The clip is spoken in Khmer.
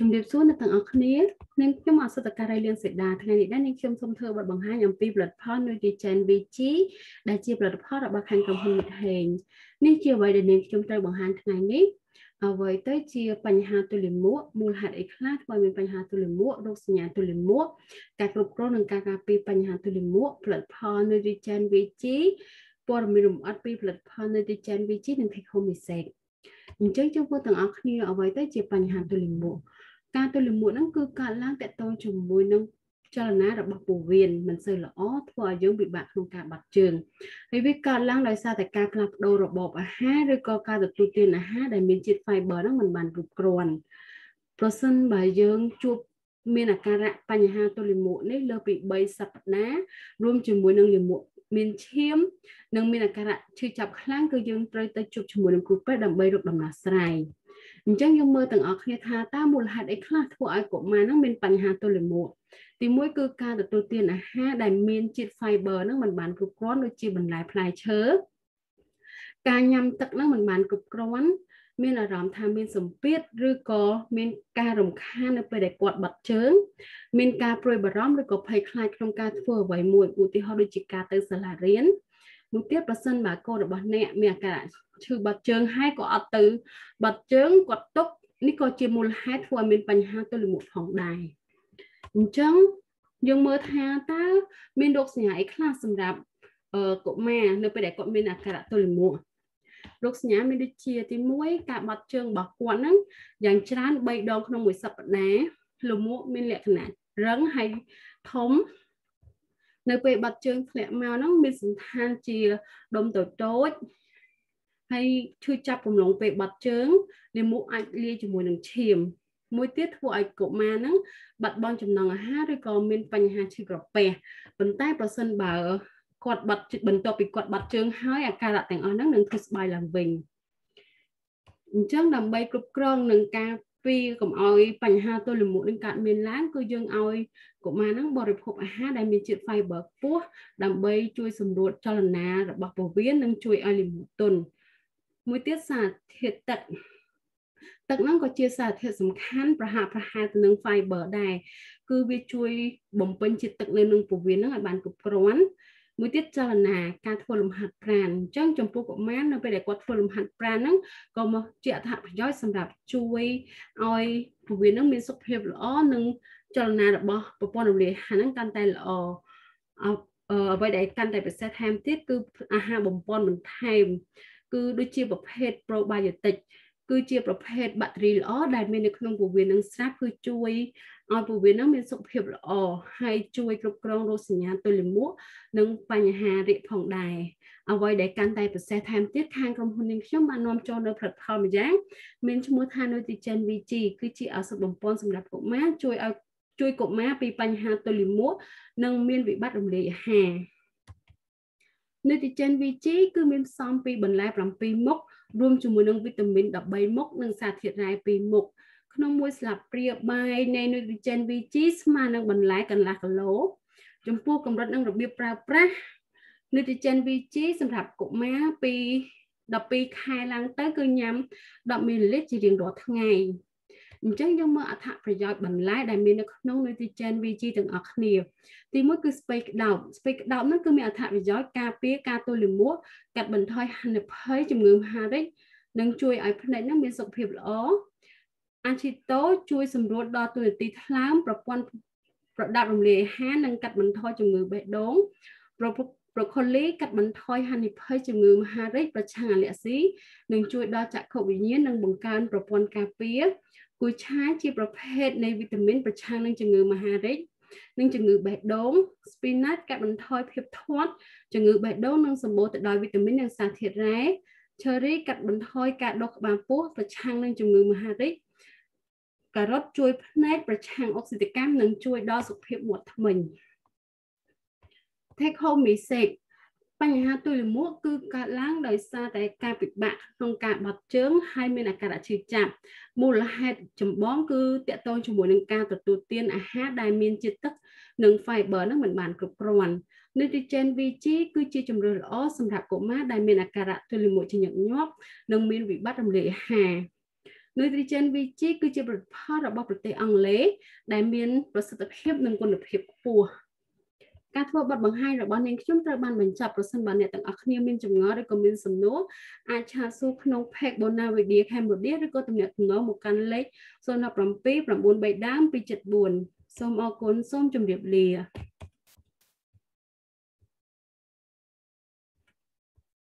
ជំរាបសួរអ្នកទាំងអស់គ្នានាងខ្ញុំអសុតការីលៀងសេដាថ្ងៃនេះដែរនាងខ្ញុំសូមធ្វើបទបង្ហាញអំពីផលិតផល Nutrigen VG ដែលជាផលិតផលរបស់ខាងក្រុមហ៊ុន Heng នេះជាអ្វីដែលនាងខ្ញុំត្រូវបង្ហាញថ្ងៃនេះ អ្វីទៅជា បញ្ហាទល់មួកមូលហេតុអីខ្លះធ្វើឲ្យមានបញ្ហាទល់មួករោគសញ្ញាទល់មួកការគ្រប់គ្រងនិងការការពារបញ្ហាទល់មួកផលិតផល Nutrigen VG ព័ត៌មានលម្អិតពីផលិតផល Nutrigen VG និង Take Home Message អញ្ចឹងជួយពួកទាំងអស់គ្នាអ្វីទៅជាបញ្ហាទល់មួកការទល់មួនហ្នឹងគឺកើតឡើងតកតងជាមួយនឹងចលនារបស់ពោះវៀនមិនសូវល្អធ្វើឲ្យយើងពិបាកក្នុងការបាត់ជើងហើយវាកើតឡើងដោយសារតែការផ្លាស់ប្ដូររបបអាហារឬក៏ការទទួលទានអាហារដែលមានជាតិ fiber ហ្នឹងមិនបានគ្រប់គ្រាន់ប្រសិនបើយើងជួបមានអាការៈបញ្ហាទល់លាមកនេះលើពី3សប្តាហ៍រួមជាមួយនឹងលាមកមានឈាម និងមានអាការៈឈឺចាប់ខ្លាំងគឺយើងត្រូវទៅជួបជាមួយនឹងគ្រូពេទ្យដើម្បីរកដំណោះស្រាយអញ្ចឹងយើងមើលទាំងអស់គ្នាថាតើមូលហេតុអីខ្លះធ្វើឲ្យកុមារហ្នឹងមានបញ្ហាទល់លាមកទីមួយគឺការទទួលទានអាហារដែលមានជាតិ fiber ហ្នឹងมันបានគ្រប់គ្រាន់ដូចជាបន្លែផ្លែឈើការញ៉ាំទឹកហ្នឹងมันបានគ្រប់គ្រាន់មានអារម្មណ៍ថាមានសម្ពាធឬក៏មានការរំខាននៅពេលដែលគាត់បាត់ជើងមានការព្រួយបារម្ភឬក៏ភ័យខ្លាចក្នុងការធ្វើអ្វីមួយឧទាហរណ៍ដូចជាការទៅសាលារៀននោះទៀតប្រសិនបើកូនរបស់អ្នកមានអាការៈឈឺបាត់ជើងហើយក៏អត់ទៅបាត់ជើងគាត់ຕົកនេះក៏ជាមូលហេតុធ្វើឲ្យមានបញ្ហាទល់មុខផងដែរអញ្ចឹងយើងមើលថាតើមានរោគសញ្ញាអីខ្លះសម្រាប់កុមារនៅពេលដែលគាត់មានអាការៈទល់មុខរោគសញ្ញាមានដូចជាទី1ការបាត់ជើងរបស់គាត់ហ្នឹងយ៉ាងច្រើន3ដងក្នុងមួយសប្តាហ៍លមួកមានលក្ខណៈរឹងហើយធំនៅពេលបាត់ជើងធ្លាក់មកហ្នឹងមានសន្តានជាដុំតូចតូចហើយឈឺចាប់កំឡុងពេលបាត់ជើងលាមកអាចលាយជាមួយនឹងឈាមមួយទៀតធ្វើឲ្យកុមារហ្នឹងបាត់បង់ចំណង់អាហារឬក៏មានបញ្ហាឈឺក្រពះប៉ុន្តែប្រសិនបើគាត់បាត់បន្ទាប់ពីគាត់បាត់ជើងហើយអាការៈទាំងអស់ហ្នឹងនឹងធ្វើស្បាយឡើងវិញអញ្ចឹងដើម្បីគ្រប់គ្រងនឹងការពីកុំឲ្យបញ្ហាទល់មុខនឹងកើតមានឡើងគឺយើងឲ្យកុមារហ្នឹងបរិភោគអាហារដែលមានជាតិ fiber ខ្ពស់ដើម្បីជួយសម្រួលចលនារបស់ពោះវៀននិងជួយឲ្យលិមូតុនមួយទៀតសារធាតុទឹកទឹកហ្នឹងក៏ជាសារធាតុសំខាន់ប្រហាក់ប្រហែលទៅនឹង fiber ដែរគឺវាជួយ បំពេញជាតិទឹកនៅក្នុងពោះវៀនហ្នឹងឲ្យបានគ្រប់គ្រាន់មួយទៀតចលនាការធ្វើលំហាត់ប្រាណអញ្ចឹងចំពោះកុមារនៅពេលដែលគាត់ធ្វើលំហាត់ប្រាណហ្នឹងក៏មកជាអត្ថប្រយោជន៍សម្រាប់ជួយឲ្យពោះវៀនហ្នឹងមានសុខភាពល្អនិងចលនារបស់ប្រព័ន្ធរំលាយអាហារហ្នឹងកាន់តែល្អអ្វីដែលកាន់តែពិសេសថែមទៀតគឺអាហារបំពន់បន្ថែមគឺដូចជាប្រភេទ probiotic គឺជាប្រភេទបាក់តេរីល្អដែលមាននៅក្នុងពោះវៀននឹងស្រាប់គឺជួយឲ្យពួកវានឹងមានសុខភាព ល្អហើយជួយគ្រប់គ្រងរោគសញ្ញាទល់លាមកនិងបញ្ហារាគផងដែរអ្វីដែលកាន់តែពិសេសថែមទៀតខាងក្រុមហ៊ុននាងខ្ញុំបាននាំចូលនៅផលិតផលម្យ៉ាង មានឈ្មោះថា Nutrigen VG គឺជាឱសថបំពេញសម្រាប់កុមារជួយឲ្យជួយកុមារពីបញ្ហាទល់លាមកនិង មាន វិបត្តិរំលាយអាហារ Nutrigen VG គឺមានផ្សំពីបន្លែ7មុខរួមជាមួយនឹងវីតាមីន13មុខនិងសារធាតុរ៉ែ2មុខក្នុងមួយស្លាបព្រាបាយនៃ nitrogen Vg ស្មើនឹងបន្លែកន្លះគីឡូចំពោះកម្រិតនិងរបៀបប្រើប្រាស់ nitrogen Vg សម្រាប់កុមារពី12ខែឡើងទៅគឺញ៉ាំ10មីលីលីត្រជារៀងរាល់ថ្ងៃអញ្ចឹងយើងមើលអត្ថប្រយោជន៍បន្លែដែលមាននៅក្នុង nitrogen Vg ទាំងអស់គ្នា ទីមួយគឺ space ក្តោប space ក្តោបនោះគឺមានអត្ថប្រយោជន៍ការពារការទល់លាមកកាត់បន្ថយហានិភ័យជំងឺមហារីកនិងជួយឲ្យភ្នែកនឹងមានសុខភាពល្អអាជីតូជួយសម្រួលដល់ទូរទីថ្លើមប្រព័ន្ធប្រដាប់រំលាយអាហារនិងកាត់បន្ថយជំងឺបេះដូងប្រភពប្រូកូលីកាត់បន្ថយហានិភ័យជំងឺ មហារីកប្រឆាំងអាលែហ្ស៊ីនិងជួយដល់ចក្ខុវិញ្ញាណនិងបង្កើនប្រព័ន្ធការពារគូឆាជាប្រភេទនៃវីតាមីនប្រឆាំងនឹងជំងឺមហារីកនិងជំងឺបេះដូង spinach កាត់បន្ថយភាពធាត់ជំងឺបេះដូងនិងសម្បូរទៅដោយវីតាមីននិងសារធាតុរ៉ែ cherry កាត់បន្ថយការដុះក្បាលពោះប្រឆាំងនឹងជំងឺមហារីកការ៉ុតជួយភ្នែកប្រឆាំងអុកស៊ីតកម្មនិងជួយដល់សុខភាពមាត់ធ្មេញ Take home message បញ្ហាទុយលាមកគឺកើតឡើងដោយសារតែការពិបាកក្នុងការបត់ជើងហើយមានអាការៈឈឺចាប់មូលហេតុចម្បងគឺតកតងជាមួយនឹងការទទួលទានអាហារដែលមានជាតិទឹក និង fiber នឹងមិនបានគ្រប់គ្រាន់ Nutrigen VG គឺជាជំរើសល្អសម្រាប់កុមារដែលមានអាការៈទុយលាមកជាញឹកញាប់និងមានវិបត្តិរំលាយអាហារ Nutrition VG គឺជាផលិតផលរបស់ប្រទេសអង់គ្លេសដែលមាន ប្រសិទ្ធភាព និងគុណភាពខ្ពស់ការធ្វើបទបង្ហាញរបស់នាងខ្ញុំត្រូវបានបញ្ចប់ប្រសិនបើអ្នកទាំងអស់គ្នាមានចម្ងល់ឬក៏មានសំណួរអាចឆាតសួរក្នុង Page Bonavidia Cambodia ឬក៏ទំនាក់ទំនងមកកាន់លេខ017 933 274សូមអរគុណសូមជម្រាបលា